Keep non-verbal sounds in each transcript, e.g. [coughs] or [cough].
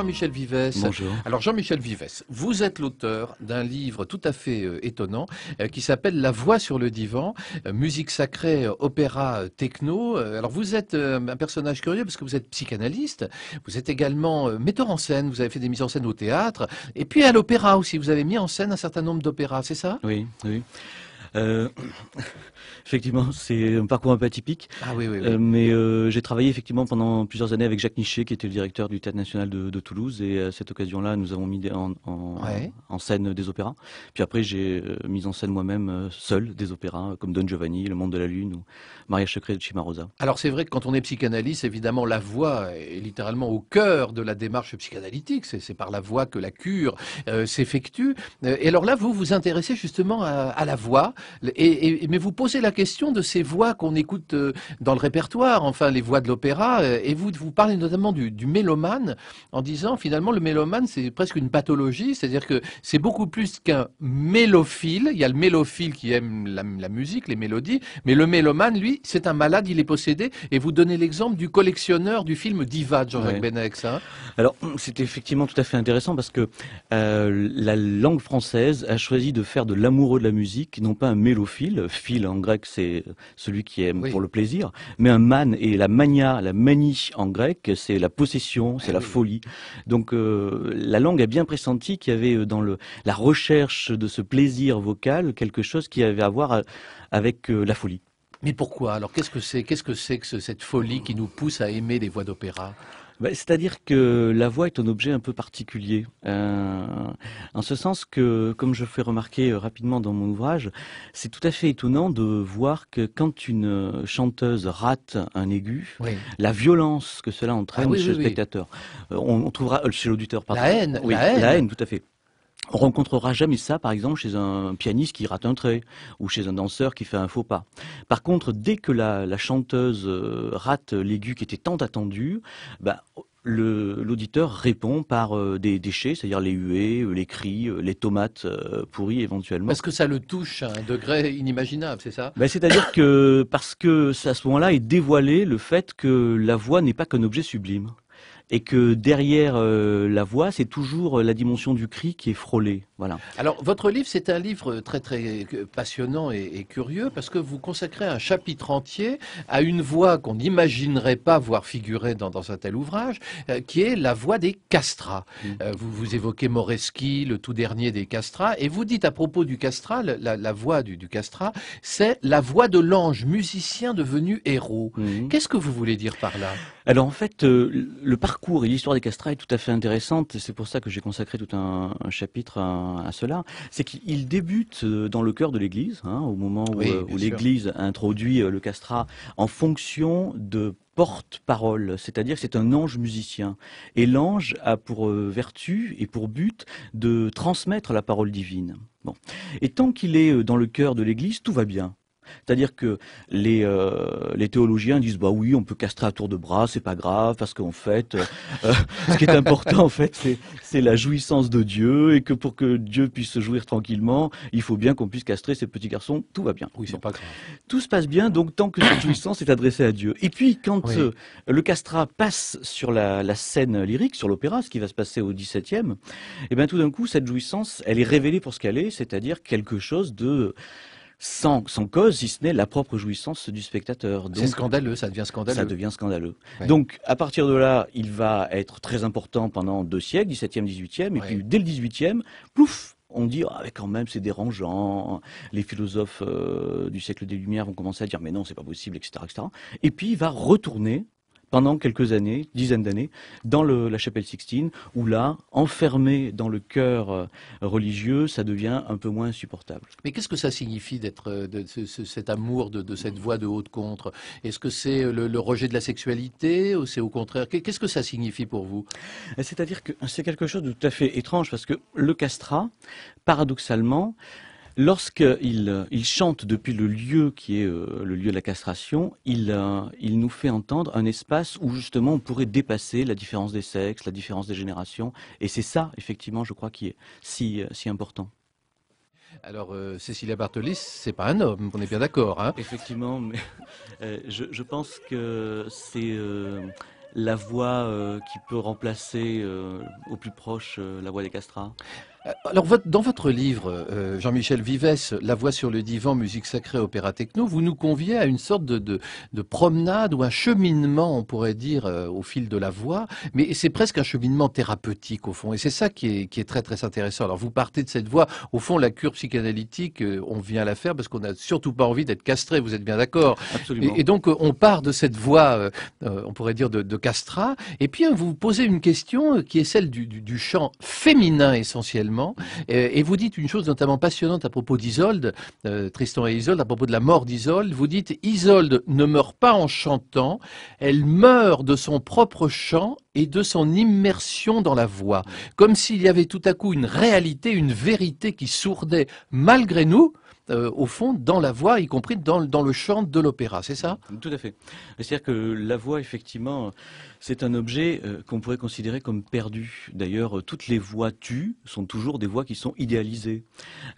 Jean-Michel Vives. Bonjour. Alors Jean-Michel Vives, vous êtes l'auteur d'un livre tout à fait euh, étonnant euh, qui s'appelle La voix sur le divan, euh, musique sacrée, opéra, techno. Alors vous êtes un personnage curieux parce que vous êtes psychanalyste, vous êtes également metteur en scène, vous avez fait des mises en scène au théâtre et puis à l'opéra aussi, vous avez mis en scène un certain nombre d'opéras, c'est ça Oui, oui. Effectivement, c'est un parcours un peu atypique. Ah oui, oui. oui. Euh, mais euh, j'ai travaillé effectivement pendant plusieurs années avec Jacques Nichet, qui était le directeur du Théâtre National de, Toulouse. Et à cette occasion-là, nous avons mis en, en, scène des opéras. Puis après, j'ai euh, mis en scène moi-même, seul, des opéras comme Don Giovanni, Le Monde de la Lune ou Maria secret de Chimarosa. Alors c'est vrai que quand on est psychanalyste, évidemment, la voix est littéralement au cœur de la démarche psychanalytique. C'est par la voix que la cure s'effectue. Et alors là, vous vous intéressez justement à, la voix, et, mais vous posez la question de ces voix qu'on écoute euh, dans le répertoire, enfin les voix de l'opéra. Euh, et vous, vous parlez notamment du, mélomane en disant finalement le mélomane c'est presque une pathologie, c'est-à-dire que c'est beaucoup plus qu'un mélophile. Il y a le mélophile qui aime la, musique, les mélodies, mais le mélomane, lui, c'est un malade, il est possédé. Et vous donnez l'exemple du collectionneur du film Diva de Jean-Jacques Benex. Hein. Alors c'est effectivement tout à fait intéressant parce que euh, la langue française a choisi de faire de l'amoureux de la musique, non pas un mélophile, fil en grec grec, c'est celui qui aime pour le plaisir. Mais un man et la mania, la manie en grec, c'est la possession, c'est eh la folie. Donc euh, la langue a bien pressenti qu'il y avait euh, dans la recherche de ce plaisir vocal quelque chose qui avait à voir euh, avec la folie. Mais pourquoi Alors qu'est-ce que c'est que cette folie qui nous pousse à aimer les voix d'opéra bah, c'est-à-dire que la voix est un objet un peu particulier, euh, en ce sens que, comme je fais remarquer euh, rapidement dans mon ouvrage, c'est tout à fait étonnant de voir que quand une euh, chanteuse rate un aigu, la violence que cela ah entraîne chez le spectateur, on, trouvera chez l'auditeur, pardon. La haine, la la haine, tout à fait. On rencontrera jamais ça, par exemple, chez un pianiste qui rate un trait ou chez un danseur qui fait un faux pas. Par contre, dès que la, la chanteuse euh, rate l'aigu qui était tant attendu, bah, l'auditeur répond par euh, des déchets, c'est-à-dire les huées, euh, les cris, les tomates pourries éventuellement. Parce que ça le touche à un degré inimaginable, c'est ça bah, C'est-à-dire que parce que à ce moment-là est dévoilé le fait que la voix n'est pas qu'un objet sublime et que derrière euh, la voix, c'est toujours euh, la dimension du cri qui est frôlée. Voilà. Alors, votre livre, c'est un livre très, très passionnant et, curieux parce que vous consacrez un chapitre entier à une voix qu'on n'imaginerait pas voir figurer dans, un tel ouvrage, euh, qui est la voix des castrats. Mm. Euh, vous, vous évoquez Moreski, le tout dernier des castrats, et vous dites à propos du castrat, la, voix du, du castrat, c'est la voix de l'ange, musicien devenu héros. Mm. Qu'est-ce que vous voulez dire par là Alors, en fait, euh, le parcours et l'histoire des castrats est tout à fait intéressante. C'est pour ça que j'ai consacré tout un, un chapitre à à, cela, c'est qu'il débute euh, dans le cœur de l'Église, hein, au moment où, euh, l'Église introduit euh, le castrat en fonction de porte-parole, c'est-à-dire c'est un ange musicien. Et l'ange a pour vertu et pour but de transmettre la parole divine. Et tant qu'il est dans le cœur de l'Église, tout va bien. C'est-à-dire que euh, les, théologiens disent bah oui, on peut castrer à tour de bras, c'est pas grave parce qu'en fait, euh, euh, ce qui est important en fait, c'est, la jouissance de Dieu et que pour que Dieu puisse se jouir tranquillement, il faut bien qu'on puisse castrer ces petits garçons. Tout va bien. Oui, c'est pas grave. Tout se passe bien donc tant que cette jouissance est adressée à Dieu. Et puis quand le castrat passe sur la, la scène lyrique, sur l'opéra, ce qui va se passer au XVIIe, et eh bien tout d'un coup cette jouissance, elle est révélée pour ce qu'elle est, c'est-à-dire quelque chose de sans, cause, si ce n'est la propre jouissance du spectateur. C'est scandaleux, ça devient scandaleux. Ça devient scandaleux. Donc, à partir de là, il va être très important pendant deux siècles, 17e, 18e, et puis dès le 18e, pouf, on dit ah, quand même c'est dérangeant. Les philosophes euh, du siècle des Lumières vont commencer à dire mais non c'est pas possible etc., etc. Et puis il va retourner pendant quelques années, dizaines d'années, dans la chapelle Sixtine, où là, enfermé dans le cœur euh, religieux, ça devient un peu moins insupportable. Mais qu'est-ce que ça signifie d'être euh, cet amour de, cette voix de haute contre Est-ce que c'est euh, le, le, rejet de la sexualité ou c'est au contraire Qu'est-ce que ça signifie pour vous C'est-à-dire que c'est quelque chose de tout à fait étrange parce que le castrat, paradoxalement, Lorsqu'il il chante depuis le lieu qui est euh, le lieu de la castration, euh, il, nous fait entendre un espace où justement on pourrait dépasser la différence des sexes, la différence des générations. Et c'est ça, effectivement, je crois, qui est si, euh, si important. Alors, Cécilia Bartoli c'est pas un homme, on est bien d'accord. Hein. Effectivement, mais [laughs] je, pense que c'est la voix qui peut remplacer au plus proche la voix des castrats. Alors, dans votre livre, euh, Jean-Michel Vives, La voix sur le divan, musique sacrée, opéra techno, vous nous conviez à une sorte de, de, promenade ou un cheminement, on pourrait dire, euh, au fil de la voix, mais c'est presque un cheminement thérapeutique, au fond, et c'est ça qui est, qui est, très, très intéressant. Alors, vous partez de cette voix, au fond, la cure psychanalytique, euh, on vient la faire parce qu'on n'a surtout pas envie d'être castré, vous êtes bien d'accord Absolument. Et, donc, on part de cette voix, on pourrait dire, de, de castrat, et puis vous vous posez une question qui est celle du, du, chant féminin essentiel euh, et, vous dites une chose notamment passionnante à propos d'Isolde, euh, Tristan et Isolde, à propos de la mort d'Isolde. Vous dites Isolde ne meurt pas en chantant, elle meurt de son propre chant et de son immersion dans la voix, comme s'il y avait tout à coup une réalité, une vérité qui sourdait malgré nous, euh, au fond, dans la voix, y compris dans, dans le chant de l'opéra, c'est ça Tout à fait. C'est-à-dire que la voix, effectivement, c'est un objet euh, qu'on pourrait considérer comme perdu. D'ailleurs, euh, toutes les voix tues sont toujours des voix qui sont idéalisées.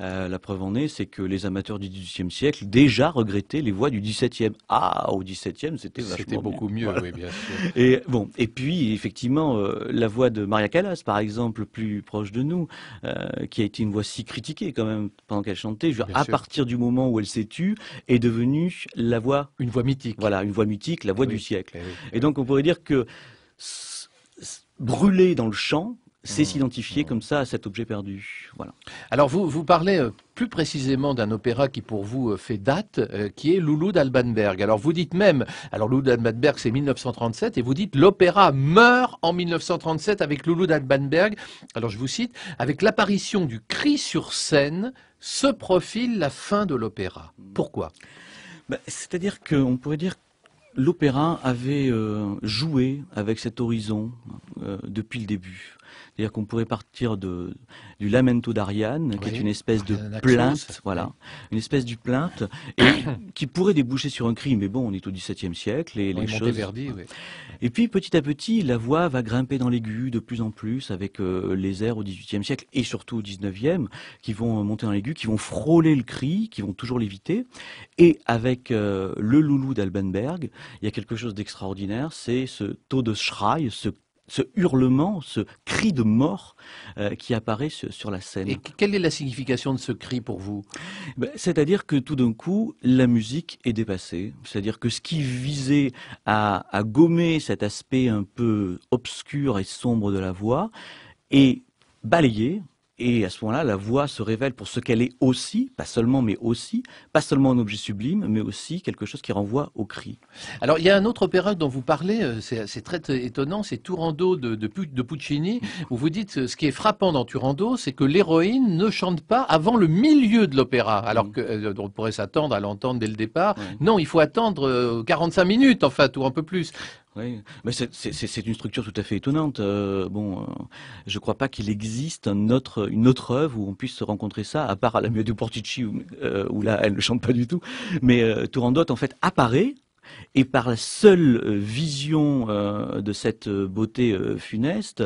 Euh, la preuve en est, c'est que les amateurs du XVIIIe siècle déjà regrettaient les voix du XVIIe. Ah, au XVIIe, c'était vachement C'était beaucoup mieux, oui, bien sûr. Et, bon, et puis, effectivement, la voix de Maria Callas, par exemple, plus proche de nous, qui a été une voix si critiquée quand même pendant qu'elle chantait, à partir du moment où elle s'est tue, est devenue la voix... Une voix mythique. Voilà, une voix mythique, la voix du siècle. Eh eh et donc, on pourrait dire que brûler dans le champ, c'est mmh. s'identifier mmh. comme ça à cet objet perdu. Voilà. Alors vous, parlez euh, plus précisément d'un opéra qui pour vous euh, fait date, euh, qui est Loulou d'Albanberg. Alors vous dites même, alors Loulou d'Albanberg c'est 1937, et vous dites l'opéra meurt en 1937 avec Loulou d'Albanberg. Alors je vous cite, avec l'apparition du cri sur scène, se profile la fin de l'opéra. Pourquoi bah, C'est-à-dire qu'on pourrait dire L'opéra avait euh, joué avec cet horizon euh, depuis le début. C'est-à-dire qu'on pourrait partir de, du lamento d'Ariane, qui est une espèce de plainte, voilà, une espèce de plainte, [coughs] qui pourrait déboucher sur un cri Mais bon, on est au XVIIe siècle et les choses. Et puis petit à petit, la voix va grimper dans l'aigu de plus en plus avec euh, les airs au XVIIIe siècle et surtout au XIXe, qui vont euh, monter dans l'aigu, qui vont frôler le cri, qui vont toujours l'éviter. Et avec euh, le loulou d'Albenberg, il y a quelque chose d'extraordinaire, c'est ce taux de Schrei, ce ce hurlement, ce cri de mort euh, qui apparaît sur la scène. Et quelle est la signification de ce cri pour vous ben, C'est-à-dire que tout d'un coup, la musique est dépassée. C'est-à-dire que ce qui visait à, à gommer cet aspect un peu obscur et sombre de la voix est balayé et à ce moment-là, la voix se révèle pour ce qu'elle est aussi, pas seulement, mais aussi, pas seulement un objet sublime, mais aussi quelque chose qui renvoie au cri. Alors, il y a un autre opéra dont vous parlez, euh, c'est très étonnant, c'est Turando de, Puccini, où vous dites, euh, ce qui est frappant dans Turando, c'est que l'héroïne ne chante pas avant le milieu de l'opéra, alors mm. qu'on euh, pourrait s'attendre à l'entendre dès le départ. Non, il faut attendre 45 minutes, en fait, ou un peu plus mais c'est une structure tout à fait étonnante. Euh, bon, euh, je ne crois pas qu'il existe une autre œuvre où on puisse se rencontrer ça, à part à la mieux du Portici, euh, où, là, elle ne chante pas du tout. Mais Tourandot en fait, apparaît, et par la seule vision de cette beauté funeste,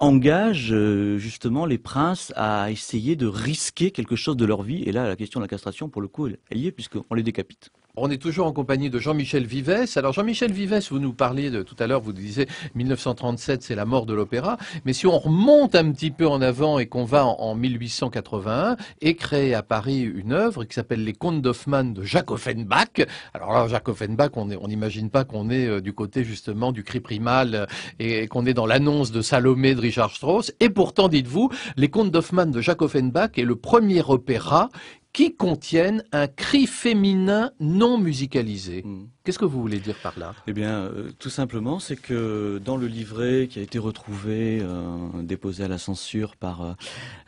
engage justement les princes à essayer de risquer quelque chose de leur vie. Et là, la question de la castration, pour le coup, elle y est, puisqu'on les décapite. On est toujours en compagnie de Jean-Michel Vivès. Alors Jean-Michel Vivès, vous nous parliez de tout à l'heure, vous disiez 1937, c'est la mort de l'opéra. Mais si on remonte un petit peu en avant et qu'on va en, 1881 et créer à Paris une œuvre qui s'appelle Les Contes d'Hoffmann de Jacques Offenbach. Alors Jacques Offenbach, on n'imagine pas qu'on est euh, du côté justement du cri primal euh, et, qu'on est dans l'annonce de Salomé de Richard Strauss. Et pourtant, dites-vous, Les Contes d'Hoffmann de Jacques Offenbach est le premier opéra qui contiennent un cri féminin non musicalisé. Mm. Qu'est-ce que vous voulez dire par là Eh bien, euh, tout simplement, c'est que dans le livret qui a été retrouvé, euh, déposé à la censure par euh,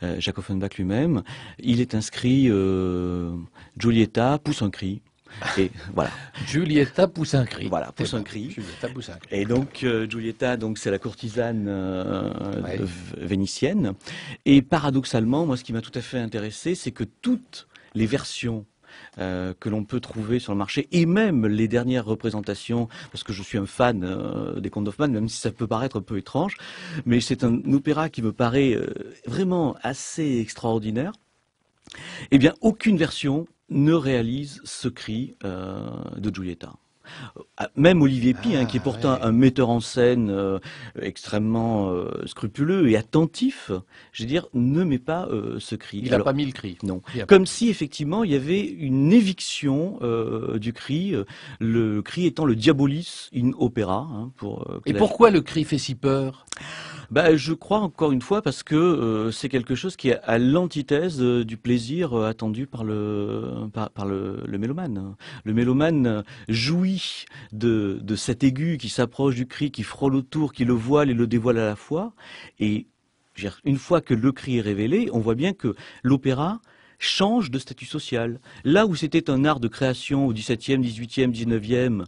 euh Jacques Offenbach lui-même, il est inscrit Giulietta pousse un cri. Et [laughs] voilà. Giulietta pousse un cri. Voilà, pousse eh un ben, cri. Giulietta pousse un cri. Et donc Giulietta, donc c'est la courtisane vénitienne. Et paradoxalement, moi, ce qui m'a tout à fait intéressé, c'est que toutes les versions euh, que l'on peut trouver sur le marché et même les dernières représentations, parce que je suis un fan euh, des contes d'Hoffmann, même si ça peut paraître un peu étrange, mais c'est un opéra qui me paraît euh, vraiment assez extraordinaire. Eh bien, aucune version ne réalise ce cri de Giulietta. Ah, même Olivier Pi, hein, ah, qui est pourtant un metteur en scène euh, extrêmement euh, scrupuleux et attentif, je veux dire, ne met pas euh, ce cri. Il n'a pas mis le cri. Non. Comme si effectivement il y avait une éviction du cri, le cri étant le diabolis in opera. Hein, pour, et pourquoi le cri fait si peur Ben, je crois encore une fois parce que c'est quelque chose qui est à l'antithèse du plaisir attendu par le par le, le, mélomane. Le mélomane jouit de, cet aigu qui s'approche du cri, qui frôle autour, qui le voile et le dévoile à la fois. Et une fois que le cri est révélé, on voit bien que l'opéra change de statut social. Là où c'était un art de création au XVIIe, XVIIIe, XIXe,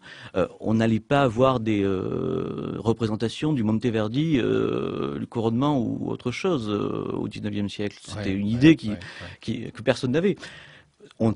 on n'allait pas avoir des euh, représentations du Monteverdi, le euh, couronnement ou autre chose euh, au XIXe siècle. C'était une idée que personne n'avait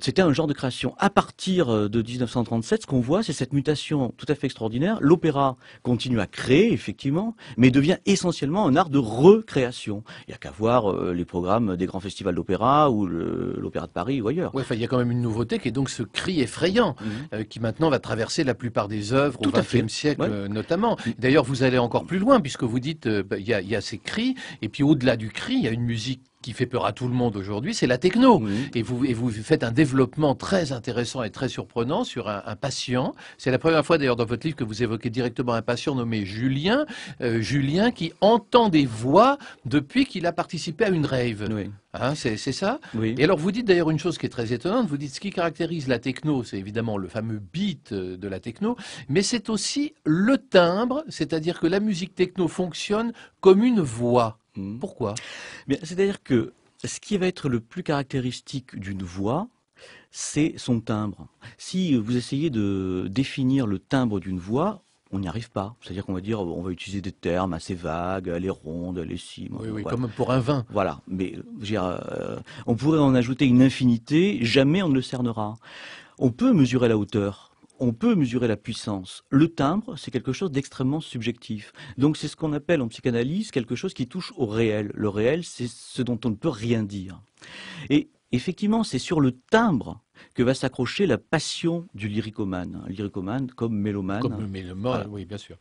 c'était un genre de création. À partir euh, de 1937, ce qu'on voit, c'est cette mutation tout à fait extraordinaire. L'opéra continue à créer, effectivement, mais devient essentiellement un art de recréation. Il n'y a qu'à voir euh, les programmes des grands festivals d'opéra ou l'Opéra de Paris ou ailleurs. il y a quand même une nouveauté qui est donc ce cri effrayant mhm. euh, qui maintenant va traverser la plupart des œuvres au XXe siècle notamment. D'ailleurs, vous allez encore plus loin puisque vous dites bah, il y, a ces cris et puis au-delà du cri, il y a une musique qui fait peur à tout le monde aujourd'hui, c'est la techno. Et, vous, et vous faites un développement très intéressant et très surprenant sur un, patient. C'est la première fois d'ailleurs dans votre livre que vous évoquez directement un patient nommé Julien, euh, Julien qui entend des voix depuis qu'il a participé à une rave. Hein, c'est ça Et alors vous dites d'ailleurs une chose qui est très étonnante, vous dites ce qui caractérise la techno, c'est évidemment le fameux beat euh, de la techno, mais c'est aussi le timbre, c'est-à-dire que la musique techno fonctionne comme une voix. Hmm. Pourquoi C'est-à-dire que ce qui va être le plus caractéristique d'une voix, c'est son timbre. Si vous essayez de définir le timbre d'une voix, on n'y arrive pas. C'est-à-dire qu'on va dire, on va utiliser des termes assez vagues, les rondes, les cimes. Oui, oui, comme pour un vin. Voilà. Mais euh, on pourrait en ajouter une infinité, jamais on ne le cernera. On peut mesurer la hauteur on peut mesurer la puissance. Le timbre, c'est quelque chose d'extrêmement subjectif. Donc c'est ce qu'on appelle en psychanalyse quelque chose qui touche au réel. Le réel, c'est ce dont on ne peut rien dire. Et effectivement, c'est sur le timbre que va s'accrocher la passion du lyricomane. Hein. lyricomane comme mélomane. Comme mélomane, oui, bien sûr.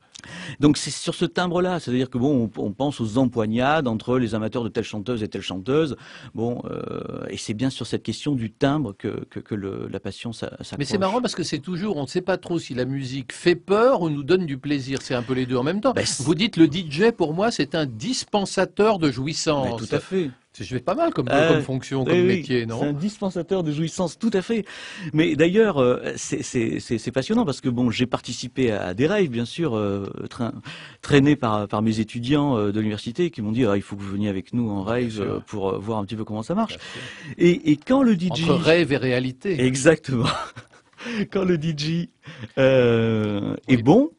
Donc c'est sur ce timbre-là, c'est-à-dire que bon, on, pense aux empoignades entre les amateurs de telle chanteuse et telle chanteuse. Bon, euh, et c'est bien sur cette question du timbre que, que, la passion s'accroche. Mais c'est marrant parce que c'est toujours, on ne sait pas trop si la musique fait peur ou nous donne du plaisir. C'est un peu les deux en même temps. Ben, Vous dites le DJ pour moi c'est un dispensateur de jouissance. Ben, tout à fait. C'est pas mal comme, euh, fonction, ben comme métier, non C'est un dispensateur de jouissance, tout à fait. Mais d'ailleurs, euh, c'est passionnant parce que bon, j'ai participé à des rêves, bien sûr, euh, traînés par, mes étudiants euh, de l'université qui m'ont dit ah, il faut que vous veniez avec nous en rêve pour voir un petit peu comment ça marche. Et, quand le DJ entre rêve et réalité. Exactement. [laughs] quand le DJ est bon,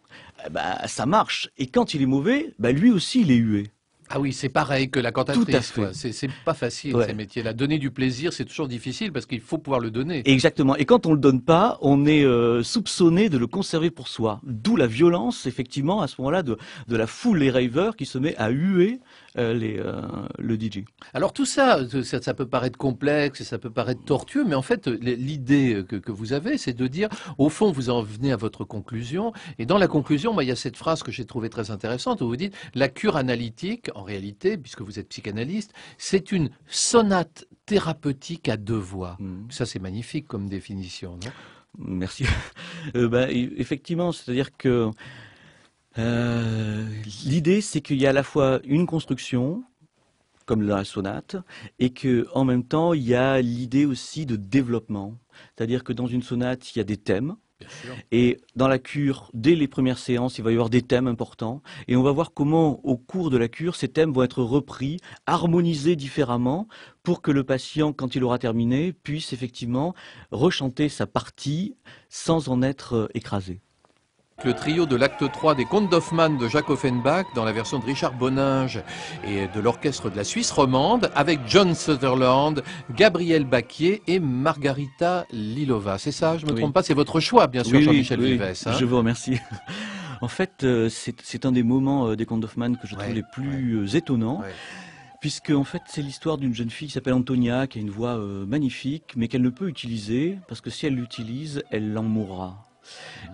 eh ben, ça marche. Et quand il est mauvais, bah, lui aussi il est hué. Ah oui, c'est pareil que la cantatrice. C'est pas facile ces métiers-là. Donner du plaisir, c'est toujours difficile parce qu'il faut pouvoir le donner. Exactement. Et quand on le donne pas, on est euh, soupçonné de le conserver pour soi. D'où la violence, effectivement, à ce moment-là, de, de la foule des ravers qui se met à huer euh, euh, le DJ. Alors tout euh, ça, ça, peut paraître complexe, ça peut paraître tortueux, mais en fait, l'idée que, vous avez, c'est de dire, au fond, vous en venez à votre conclusion, et dans la conclusion, il y a cette phrase que j'ai trouvée très intéressante, où vous dites, la cure analytique, en réalité, puisque vous êtes psychanalyste, c'est une sonate thérapeutique à deux voix. Mmh. Ça, c'est magnifique comme définition, non Merci. [laughs] Ben, e-, effectivement, c'est-à-dire que euh, l'idée, c'est qu'il y a à la fois une construction, comme la sonate, et qu'en même temps, il y a l'idée aussi de développement. C'est-à-dire que dans une sonate, il y a des thèmes. Et dans la cure, dès les premières séances, il va y avoir des thèmes importants. Et on va voir comment, au cours de la cure, ces thèmes vont être repris, harmonisés différemment, pour que le patient, quand il aura terminé, puisse effectivement rechanter sa partie sans en être euh, écrasé. Le trio de l'acte 3 des Contes d'Hoffmann de Jacques Offenbach dans la version de Richard Boninge et de l'orchestre de la Suisse romande avec John Sutherland, Gabriel Baquier et Margarita Lilova. C'est ça, je me trompe pas, c'est votre choix bien sûr Jean-Michel oui, hein. Je vous remercie. [laughs] En fait, euh, c'est un des moments euh, des Contes d'Hoffmann que je trouve les plus euh, étonnants. puisque en fait c'est l'histoire d'une jeune fille qui s'appelle Antonia, qui a une voix magnifique, mais qu'elle ne peut utiliser, parce que si elle l'utilise, elle en mourra.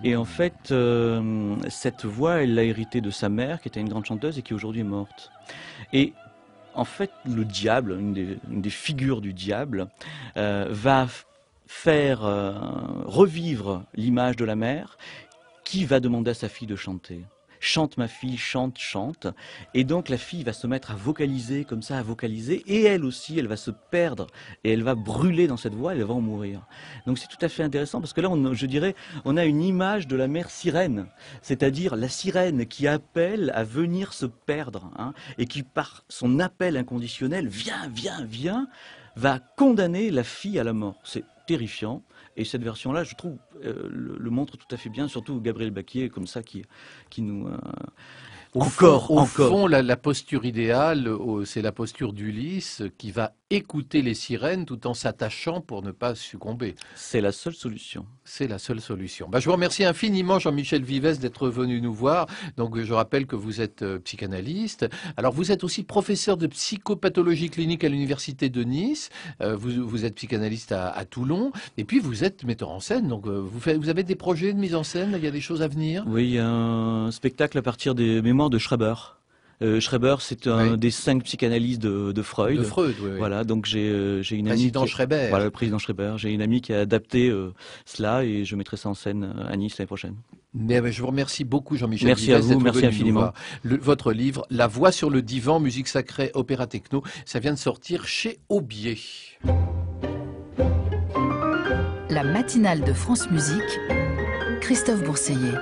Et en fait, euh, cette voix, elle l'a héritée de sa mère, qui était une grande chanteuse et qui aujourd'hui est morte. Et en fait, le diable, une des, figures du diable, euh, va faire euh, revivre l'image de la mère qui va demander à sa fille de chanter chante ma fille, chante, chante. Et donc la fille va se mettre à vocaliser comme ça, à vocaliser, et elle aussi, elle va se perdre, et elle va brûler dans cette voix, elle va en mourir. Donc c'est tout à fait intéressant, parce que là, je dirais, on a une image de la mère sirène, c'est-à-dire la sirène qui appelle à venir se perdre, hein, et qui par son appel inconditionnel, viens, viens, viens, va condamner la fille à la mort. C'est terrifiant. Et cette version-là, je trouve, euh, le, montre tout à fait bien, surtout Gabriel Baquier, comme ça, qui, qui nous... Euh, encore, au la, la posture idéale, c'est la posture d'Ulysse qui va écouter les sirènes tout en s'attachant pour ne pas succomber. C'est la seule solution. C'est la seule solution. Bah, je vous remercie infiniment, Jean-Michel Vives, d'être venu nous voir. Donc, je rappelle que vous êtes euh, psychanalyste. Alors, vous êtes aussi professeur de psychopathologie clinique à l'université de Nice. Euh, vous, êtes psychanalyste à, Toulon. Et puis, vous êtes metteur en scène. Donc, euh, vous, vous avez des projets de mise en scène. Il y a des choses à venir. Oui, il y a un spectacle à partir des mémoires de Schreiber. Euh, Schreiber, Schreber, c'est un des cinq psychanalystes de, Freud. Voilà, donc j'ai euh, une amie. Qui, Voilà, le président Schreber. J'ai une amie qui a adapté euh, cela et je mettrai ça en scène à Nice l'année prochaine. je vous remercie beaucoup, Jean-Michel. Merci à vous, merci infiniment. votre livre, La voix sur le divan, musique sacrée, opéra techno, ça vient de sortir chez Aubier. La matinale de France Musique, Christophe Bourseillet.